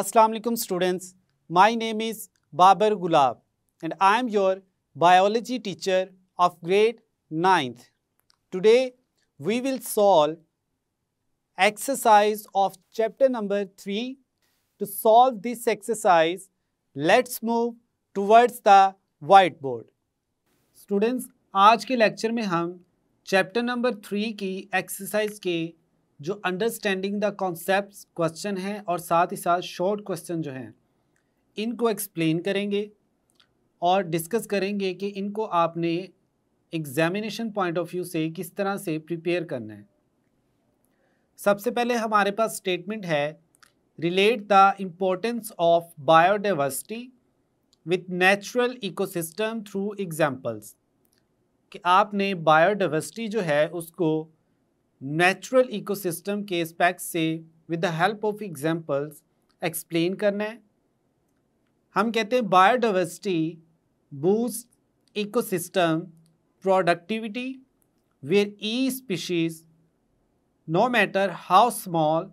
अस्सलाम वालेकुम students my name is Babar Gulab and I am your biology teacher of grade 9th. Today we will solve exercise of chapter number 3. To solve this exercise, let's move towards the whiteboard. Students, आज के lecture में हम chapter number three की exercise के जो understanding the concept question हैं और साथ ही साथ शॉर्ट क्वेश्चन जो हैं इनको एक्सप्लेन करेंगे और डिस्कस करेंगे कि इनको आपने एग्जामिनेशन पॉइंट ऑफ व्यू से किस तरह से प्रिपेयर करना है सबसे पहले हमारे पास स्टेटमेंट है relate the importance of biodiversity with natural ecosystem through examples कि आपने बायोडाइवर्सिटी जो है उसको नेचुरल इकोसिस्टम के एस्पेक्ट से with the help of examples explain करना है हम कहते हैं biodiversity boost ecosystem productivity where each species no matter how small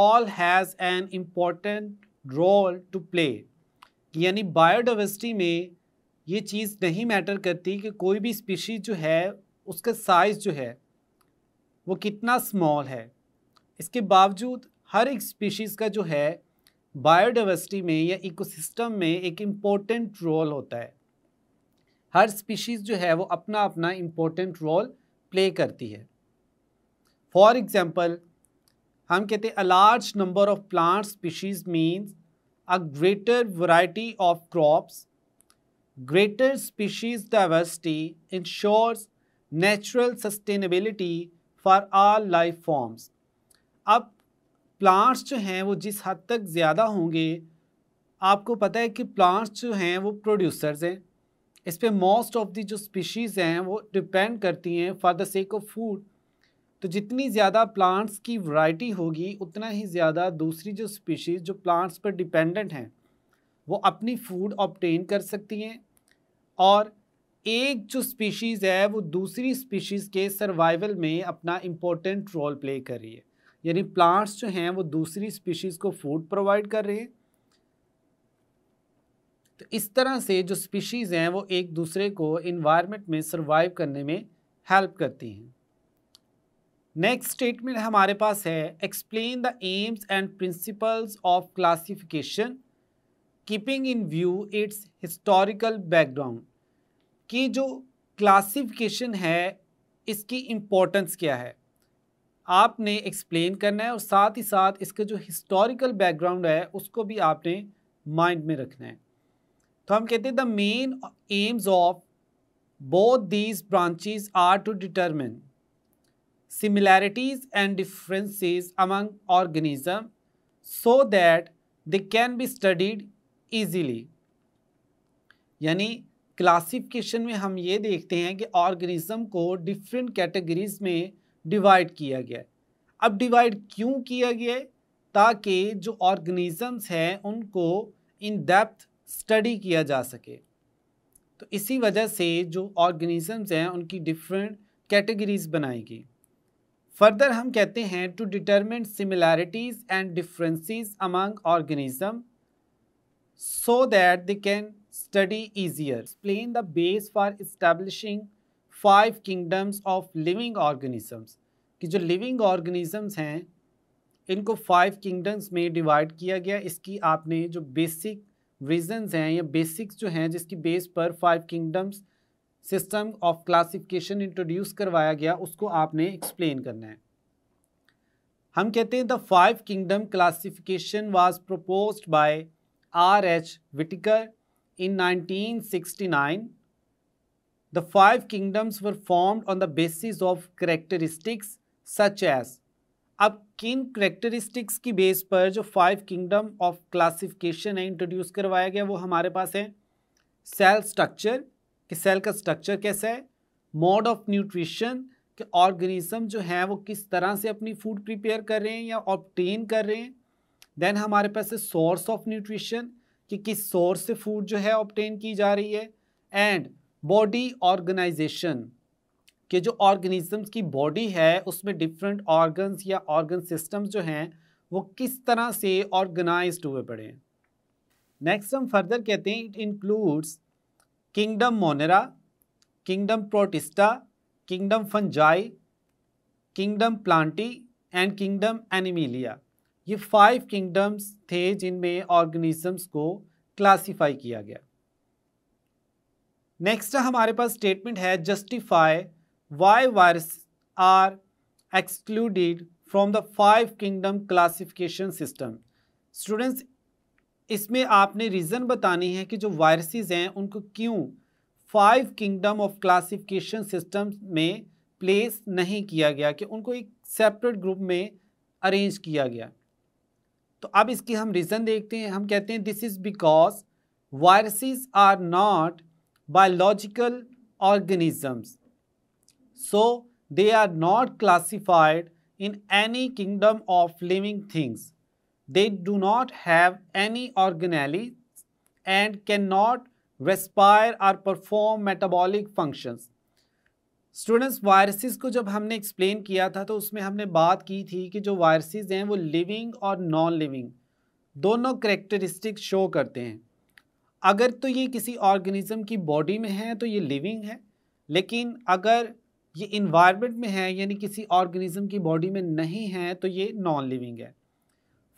all has an important role to play यानी बायोडावर्सिटी में ये चीज़ नहीं मैटर करती कि कोई भी स्पीशीज़ जो है उसका साइज़ जो है वो कितना स्मॉल है इसके बावजूद हर एक स्पीशीज़ का जो है बायोडाइवर्सिटी में या इकोसिस्टम में एक इम्पोर्टेंट रोल होता है हर स्पीशीज़ जो है वो अपना अपना इम्पोर्टेंट रोल प्ले करती है फॉर एग्ज़ाम्पल हम कहते हैं a large number of plant species means a greater variety of crops greater species diversity ensures natural sustainability for all life forms अब प्लांट्स जो हैं वो जिस हद तक ज़्यादा होंगे आपको पता है कि प्लांट्स जो हैं वो प्रोड्यूसर्स हैं इस पर मोस्ट ऑफ दी जो स्पीशीज़ हैं वो डिपेंड करती हैं for the sake of food तो जितनी ज़्यादा प्लांट्स की वैरायटी होगी उतना ही ज़्यादा दूसरी जो स्पीशीज़ जो प्लांट्स पर डिपेंडेंट हैं वो अपनी फूड ऑप्टेन कर सकती हैं और एक जो स्पीशीज़ है वो दूसरी स्पीशीज़ के सर्वाइवल में अपना इम्पोर्टेंट रोल प्ले कर रही है यानी प्लांट्स जो हैं वो दूसरी स्पीशीज़ को फूड प्रोवाइड कर रहे हैं तो इस तरह से जो स्पीशीज़ हैं वो एक दूसरे को इन्वायरमेंट में सर्वाइव करने में हेल्प करती हैं नेक्स्ट स्टेटमेंट हमारे पास है explain the aims and principles of classification keeping in view its historical background कि जो क्लासिफिकेशन है इसकी इम्पोर्टेंस क्या है आपने एक्सप्लेन करना है और साथ ही साथ इसका जो हिस्टोरिकल बैकग्राउंड है उसको भी आपने माइंड में रखना है तो हम कहते हैं the main aims of both these branches are to determine similarities and differences among organism so that they can be studied easily यानी क्लासिफिकेशन में हम ये देखते हैं कि ऑर्गेनिज्म को डिफरेंट कैटेगरीज में डिवाइड किया गया है अब डिवाइड क्यों किया गया है ताकि जो ऑर्गेनिजम्स हैं उनको इन डेप्थ स्टडी किया जा सके तो इसी वजह से जो ऑर्गेनिजम्स हैं उनकी डिफरेंट कैटेगरीज बनाएगी फर्दर हम कहते हैं to determine similarities and differences among organism so that they can study easier. Explain the base for establishing five kingdoms of living organisms. कि जो living organisms हैं इनको फाइव किंगडम्स में डिवाइड किया गया इसकी आपने जो बेसिक रीजंस हैं या बेसिक्स जो हैं जिसकी बेस पर five kingdoms system of classification introduce करवाया गया उसको आपने एक्सप्लेन करना है हम कहते हैं the five kingdom classification was proposed by R H Whittaker in 1969, the five kingdoms were formed on the basis of characteristics such as अब किन करेक्टरिस्टिक्स की बेस पर जो फाइव किंगडम ऑफ क्लासिफिकेशन है इंट्रोड्यूस करवाया गया वो हमारे पास है सेल स्ट्रक्चर कि सेल का स्ट्रक्चर कैसा है मोड ऑफ न्यूट्रिशन कि ऑर्गेनिज्म जो है वो किस तरह से अपनी फूड प्रिपेयर कर रहे हैं या ऑप्टेन कर रहे हैं देन हमारे पास है सोर्स ऑफ न्यूट्रिशन कि किस सोर्स से फूड जो है ऑप्टेन की जा रही है एंड बॉडी ऑर्गेनाइजेशन के जो ऑर्गेनिजम्स की बॉडी है उसमें डिफरेंट ऑर्गन्स या ऑर्गन सिस्टम्स जो हैं वो किस तरह से ऑर्गेनाइज हुए पड़े हैं नेक्स्ट हम फर्दर कहते हैं it includes kingdom Monera kingdom Protista kingdom Fungi kingdom Plantae and kingdom Animalia ये फाइव किंगडम्स थे जिनमें ऑर्गेनिजम्स को क्लासिफाई किया गया नेक्स्ट हमारे पास स्टेटमेंट है justify why virus are excluded from the five kingdom classification system students इसमें आपने रीज़न बतानी है कि जो वायरसेस हैं उनको क्यों five kingdom of classification system में प्लेस नहीं किया गया कि उनको एक सेपरेट ग्रुप में अरेंज किया गया तो अब इसकी हम रीज़न देखते हैं हम कहते हैं this is because viruses are not biological organisms so they are not classified in any kingdom of living things they do not have any organelles and can not respire or perform metabolic functions students viruses को जब हमने explain किया था तो उसमें हमने बात की थी कि जो वायरसेस हैं वो लिविंग और नॉन लिविंग दोनों करेक्टरिस्टिक शो करते हैं अगर तो ये किसी ऑर्गेनिज्म की बॉडी में है तो ये लिविंग है लेकिन अगर ये इन्वायरमेंट में है यानी किसी ऑर्गेनिज्म की बॉडी में नहीं है तो ये नॉन लिविंग है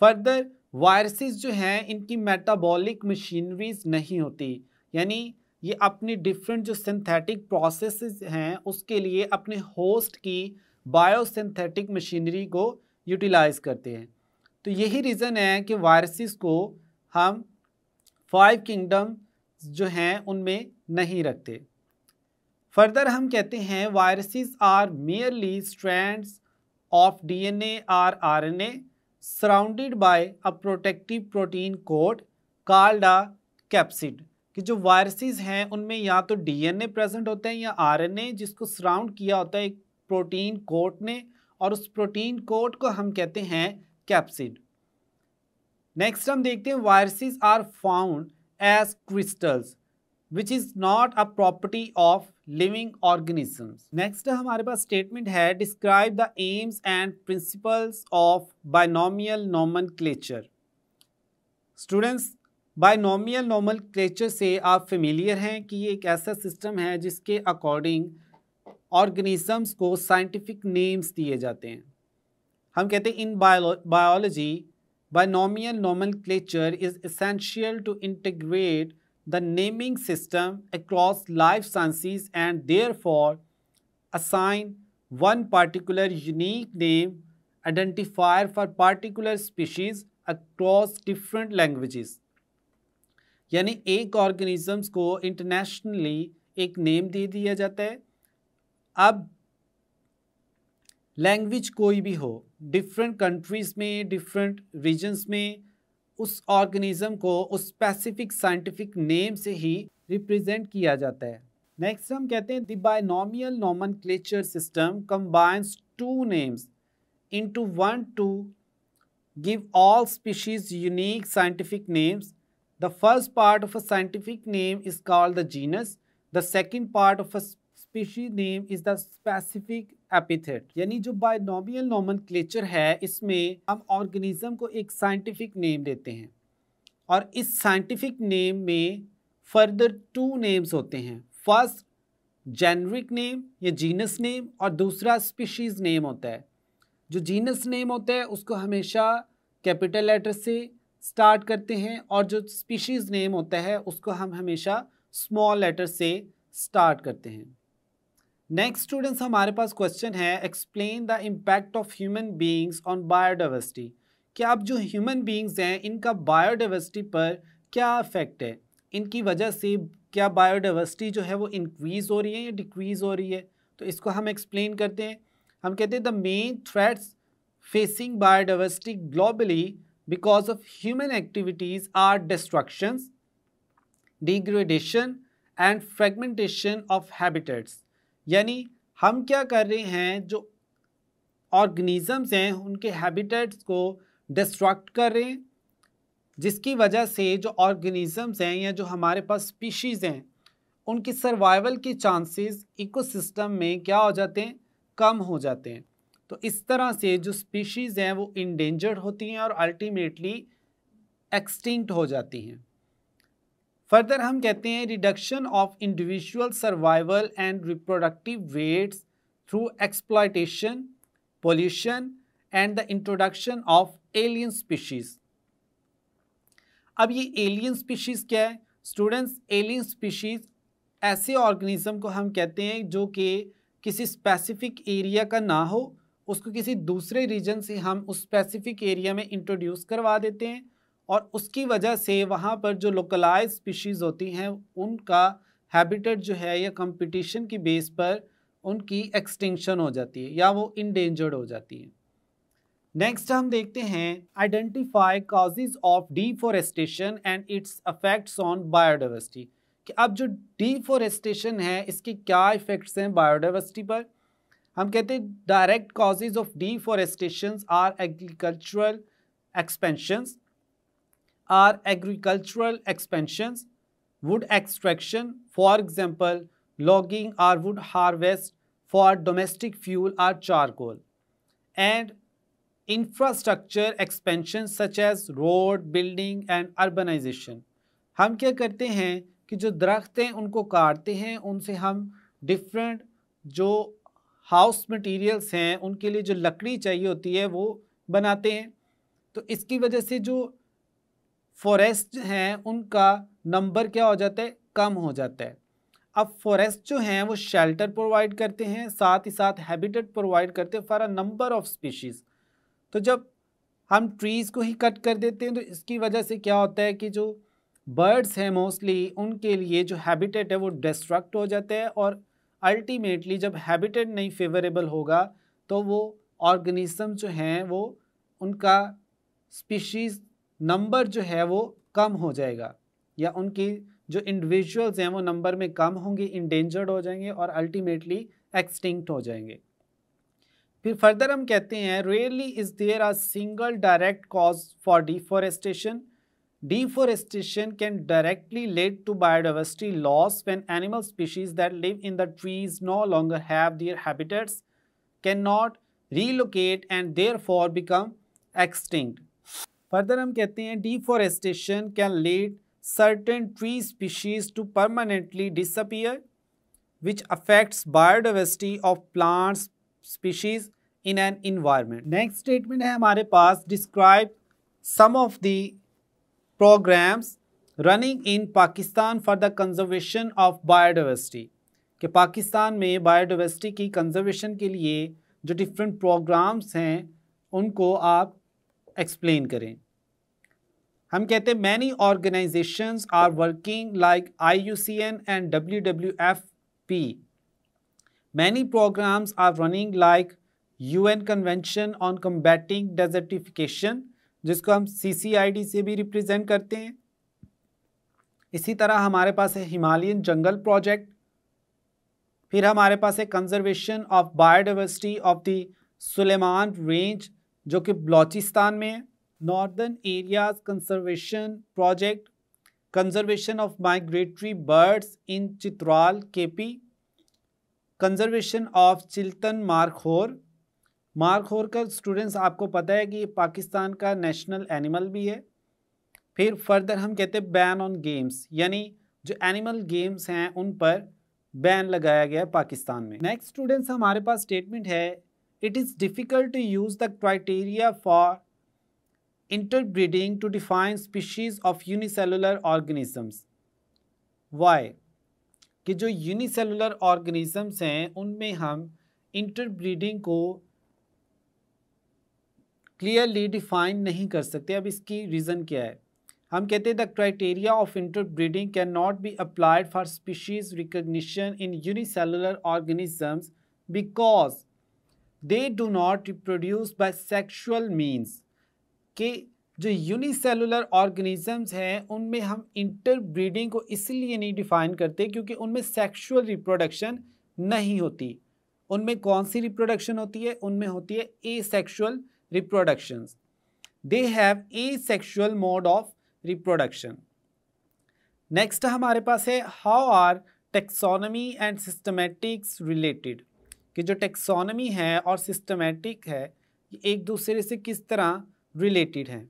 फर्दर वायरसेस जो हैं इनकी मेटाबॉलिक मशीनरीज नहीं होती यानी ये अपनी डिफरेंट जो सिंथेटिक प्रोसेस हैं उसके लिए अपने होस्ट की बायोसिंथेटिक मशीनरी को यूटिलाइज करते हैं तो यही रीज़न है कि वायरसेस को हम फाइव किंगडम जो हैं उनमें नहीं रखते फर्दर हम कहते हैं viruses are merely strands of DNA or RNA surrounded by a protective protein coat called a capsid कि जो वायरसेस हैं उनमें या तो डीएनए प्रेजेंट होते हैं या आरएनए जिसको सराउंड किया होता है एक प्रोटीन कोट ने और उस प्रोटीन कोट को हम कहते हैं कैप्सिड नेक्स्ट हम देखते हैं viruses are found as crystals which is not a property of living organisms next हमारे पास स्टेटमेंट है describe the aims and principles of binomial nomen students binomial nomenclature से आप फेमिलियर हैं कि ये एक ऐसा सिस्टम है जिसके अकॉर्डिंग ऑर्गेनिजम्स को साइंटिफिक नेम्स दिए जाते हैं हम कहते हैं in biology binomial nomenclature is essential to integrate the naming system across life sciences and therefore assign one particular unique name identifier for particular species across different languages यानी एक organisms को internationally एक name दे दिया जाता है अब language कोई भी हो डिफरेंट कंट्रीज़ में डिफरेंट रीजन्स में उस ऑर्गेनिज़म को उस स्पेसिफिक साइंटिफिक नेम से ही रिप्रेजेंट किया जाता है नेक्स्ट हम कहते हैं the binomial nomenclature system combines two names into one to give all species unique scientific names the first part of a scientific name is called the genus. The second part of a species name is the specific epithet. यानी जो नॉमन clutcher है इसमें हम organism को एक scientific name देते हैं और इस साइंटिफिक नेम में फर्दर टू नेम्स होते हैं फर्स्ट जेनरिक नेम या जीनस नेम और दूसरा स्पीशीज़ नेम होता है जो जीनस नेम होता है उसको हमेशा कैपिटल लेटर से स्टार्ट करते हैं और जो स्पीशीज़ नेम होता है उसको हम हमेशा स्मॉल लेटर से स्टार्ट करते हैं नेक्स्ट स्टूडेंट्स हमारे पास क्वेश्चन है explain the impact of human beings on biodiversity क्या अब जो ह्यूमन बीइंग्स हैं इनका बायोडाइवर्सिटी पर क्या इफेक्ट है इनकी वजह से क्या बायोडाइवर्सिटी जो है वो इंक्रीज़ हो रही है या डिक्रीज़ हो रही है तो इसको हम एक्सप्लेन करते हैं हम कहते हैं the main threats facing biodiversity globally because of human activities are destructions, degradation and fragmentation of habitats यानी हम क्या कर रहे हैं जो ऑर्गेनिजम्स हैं उनके हैबिटेट्स को डिस्ट्रक्ट कर रहे हैं जिसकी वजह से जो ऑर्गेनिजम्स हैं या जो हमारे पास स्पीशीज़ हैं उनकी सर्वाइवल के चांसेस इकोसिस्टम में क्या हो जाते हैं कम हो जाते हैं तो इस तरह से जो स्पीशीज़ हैं वो इंडेंजर्ड होती हैं और अल्टीमेटली एक्सटिंक्ट हो जाती हैं फर्दर हम कहते हैं reduction of individual survival and reproductive rates through exploitation pollution and the introduction of alien species अब ये एलियन स्पीशीज़ क्या है स्टूडेंट्स एलियन स्पीशीज़ ऐसे ऑर्गेनिज्म को हम कहते हैं जो कि किसी स्पेसिफिक एरिया का ना हो उसको किसी दूसरे रीजन से हम उस स्पेसिफिक एरिया में इंट्रोड्यूस करवा देते हैं और उसकी वजह से वहाँ पर जो लोकलाइज स्पीशीज़ होती हैं उनका हैबिटेट जो है या कंपटीशन की बेस पर उनकी एक्सटिंक्शन हो जाती है या वो इनडेंजर्ड हो जाती है नेक्स्ट हम देखते हैं identify causes of deforestation and its affects on biodiversity कि अब जो डीफॉरेस्टेशन है इसके क्या इफ़ेक्ट्स हैं बायोडावर्सिटी पर हम कहते हैं direct causes of deforestation are agricultural expansions or agricultural expansions wood extraction for example logging or wood harvest for domestic fuel or charcoal and infrastructure expansion such as road building and urbanisation हम क्या करते हैं कि जो दरख्त हैं उनको काटते हैं उनसे हम डिफरेंट जो हाउस मटेरियल्स हैं उनके लिए जो लकड़ी चाहिए होती है वो बनाते हैं तो इसकी वजह से जो फॉरेस्ट हैं उनका नंबर क्या हो जाता है कम हो जाता है अब फॉरेस्ट जो हैं वो शेल्टर प्रोवाइड करते हैं साथ ही साथ हैबिटेट प्रोवाइड करते हैं for a number of species तो जब हम ट्रीज़ को ही कट कर देते हैं तो इसकी वजह से क्या होता है कि जो बर्ड्स हैं मोस्टली उनके लिए जो हैबिटेट है वो डिस्ट्रक्ट हो जाता है और अल्टीमेटली जब हैबिटेट नहीं फेवरेबल होगा तो वो ऑर्गेनिज्म जो हैं वो उनका स्पीशीज़ नंबर जो है वो कम हो जाएगा या उनकी जो इंडिविजुअल्स हैं वो नंबर में कम होंगे इंडेंजर्ड हो जाएंगे और अल्टीमेटली एक्सटिंक्ट हो जाएंगे फिर फर्दर हम कहते हैं rarely is there a single direct cause for deforestation deforestation can directly lead to biodiversity loss when animal species that live in the trees no longer have their habitats cannot relocate and therefore become extinct further hum kehte hain deforestation can lead certain tree species to permanently disappear which affects biodiversity of plants species in an environment next statement hai hamare paas describe some of the programs running in Pakistan for the conservation of biodiversity कि पाकिस्तान में biodiversity की conservation के लिए जो different programmes हैं उनको आप explain करें हम कहते हैं many organisations are working like I U C N and W W F P many programmes are running like U N convention on combating desertification जिसको हम सी से भी रिप्रेजेंट करते हैं इसी तरह हमारे पास है हिमालयन जंगल प्रोजेक्ट फिर हमारे पास है conservation of biodiversity of the Suleman range जो कि बलोचिस्तान में है northern areas conservation project conservation of migratory birds in Chitral KP conservation of Chiltan markhor mark कर स्टूडेंट्स आपको पता है कि पाकिस्तान का नेशनल एनिमल भी है फिर फर्दर हम कहते हैं बैन ऑन गेम्स यानी जो एनिमल गेम्स हैं उन पर बैन लगाया गया है पाकिस्तान में नेक्स्ट स्टूडेंट्स हमारे पास स्टेटमेंट है it is difficult to use the criteria for interbreeding to define species of unicellular organisms why कि जो यूनिसेलुलर ऑर्गेनिजम्स हैं उनमें हम इंटरब्रीडिंग को क्लियरली डिफाइन नहीं कर सकते अब इसकी रीज़न क्या है हम कहते हैं the criteria of interbreeding can not be applied for species recognition in unicellular organisms because they do not reproduce by sexual means कि जो यूनिसेलुलर ऑर्गेनिजम्स हैं उनमें हम इंटरब्रीडिंग को इसलिए नहीं डिफाइन करते क्योंकि उनमें सेक्शुअल रिप्रोडक्शन नहीं होती उनमें कौन सी रिप्रोडक्शन होती है उनमें होती है asexual reproductions. They have asexual mode of reproduction. Next हमारे पास है how are taxonomy and systematics related कि जो टेक्सोनमी है और सिस्टमेटिक है ये एक दूसरे से किस तरह रिलेटेड हैं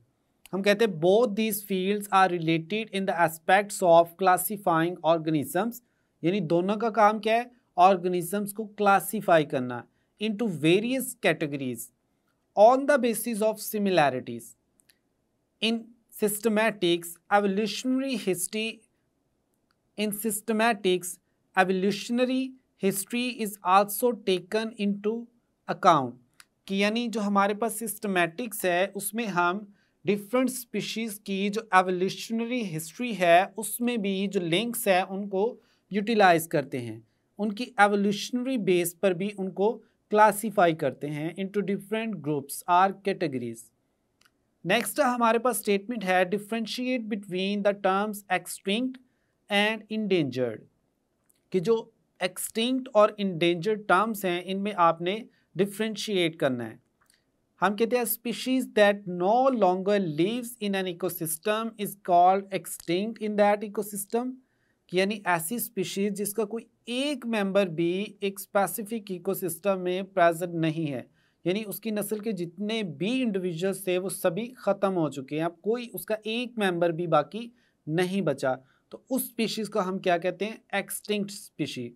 हम कहते हैं both these fields are related in the aspects of classifying organisms यानी दोनों का काम क्या है ऑर्गेनिजम्स को क्लासीफाई करना into various categories on the basis of similarities in systematics evolutionary history in systematics evolutionary history is also taken into account कि यानी जो हमारे पास सिस्टमेटिक्स है उसमें हम डिफरेंट स्पीशीज़ की जो एवोल्यूशनरी हिस्ट्री है उसमें भी जो लिंक्स है उनको यूटिलाइज करते हैं उनकी एवोल्यूशनरी बेस पर भी उनको क्लासीफाई करते हैं to different groups or categories next हमारे पास स्टेटमेंट है differentiate between the terms extinct and endangered कि जो एक्सटिंक्ट और इंडेंजर्ड टर्म्स हैं इनमें आपने डिफ्रेंशिएट करना है हम कहते हैं species that no longer lives in an ecosystem is called extinct in that ecosystem यानी ऐसी स्पीशीज जिसका कोई एक मेंबर भी एक स्पेसिफिक इकोसिस्टम में प्रेजेंट नहीं है यानी उसकी नस्ल के जितने भी इंडिविजुअल्स थे वो सभी ख़त्म हो चुके हैं अब कोई उसका एक मेंबर भी बाकी नहीं बचा तो उस स्पीशीज़ को हम क्या कहते हैं extinct species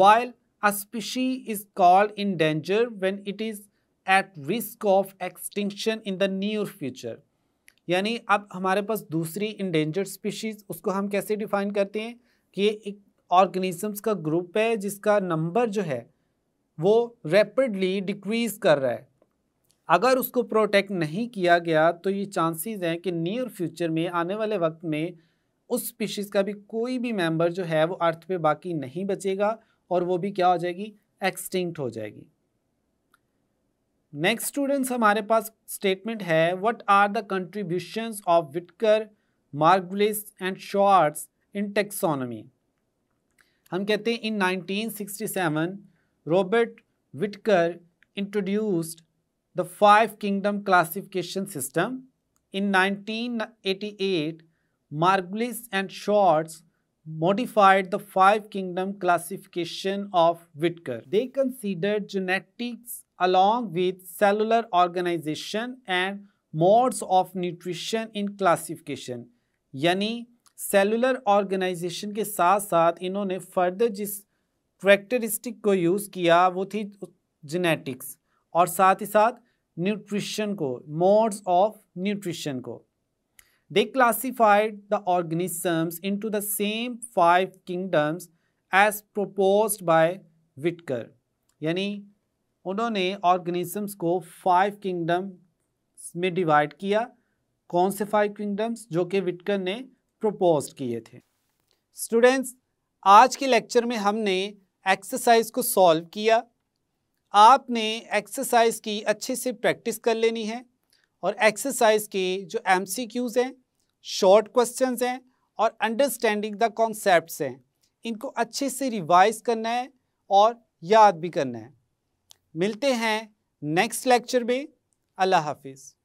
while a species is called in danger when it is at risk of extinction in the near future यानी अब हमारे पास दूसरी इंडेंजर्ड स्पीशीज़ उसको हम कैसे डिफाइन करते हैं कि एक ऑर्गेनिजम्स का ग्रुप है जिसका नंबर जो है वो रैपिडली डिक्रीज़ कर रहा है अगर उसको प्रोटेक्ट नहीं किया गया तो ये चांसेस हैं कि नियर फ्यूचर में आने वाले वक्त में उस स्पीशीज़ का भी कोई भी मेंबर जो है वो अर्थ पे बाकी नहीं बचेगा और वो भी क्या हो जाएगी एक्सटिंक्ट हो जाएगी नेक्स्ट स्टूडेंट्स हमारे पास स्टेटमेंट है what are the contributions of Whittaker Margulis and Schwartz in taxonomy हम कहते हैं in nineteen sixty seven Robert Whittaker introduced the five kingdom classification system in nineteen eighty eight Margulis and Schwartz modified the five kingdom classification of Whittaker they consider genetics along with cellular organisation and modes of nutrition in classification यानी cellular organisation के साथ साथ इन्होंने further जिस characteristic को use किया वो थी जेनेटिक्स और साथ ही साथ न्यूट्रिशन को मोड्स ऑफ न्यूट्रिशन को they classified the organisms into the same five kingdoms as propose by Whittaker यानी उन्होंने ऑर्गेनिजम्स को फाइव किंगडम्स में डिवाइड किया कौन से फाइव किंगडम्स जो कि विटकर ने प्रपोज किए थे स्टूडेंट्स आज के लेक्चर में हमने एक्सरसाइज को सॉल्व किया आपने एक्सरसाइज की अच्छे से प्रैक्टिस कर लेनी है और एक्सरसाइज के जो एम हैं शॉर्ट क्वेश्चन हैं और अंडरस्टैंडिंग द कॉन्सेप्ट हैं इनको अच्छे से रिवाइज करना है और याद भी करना है मिलते हैं नेक्स्ट लेक्चर में अल्लाह हाफिज़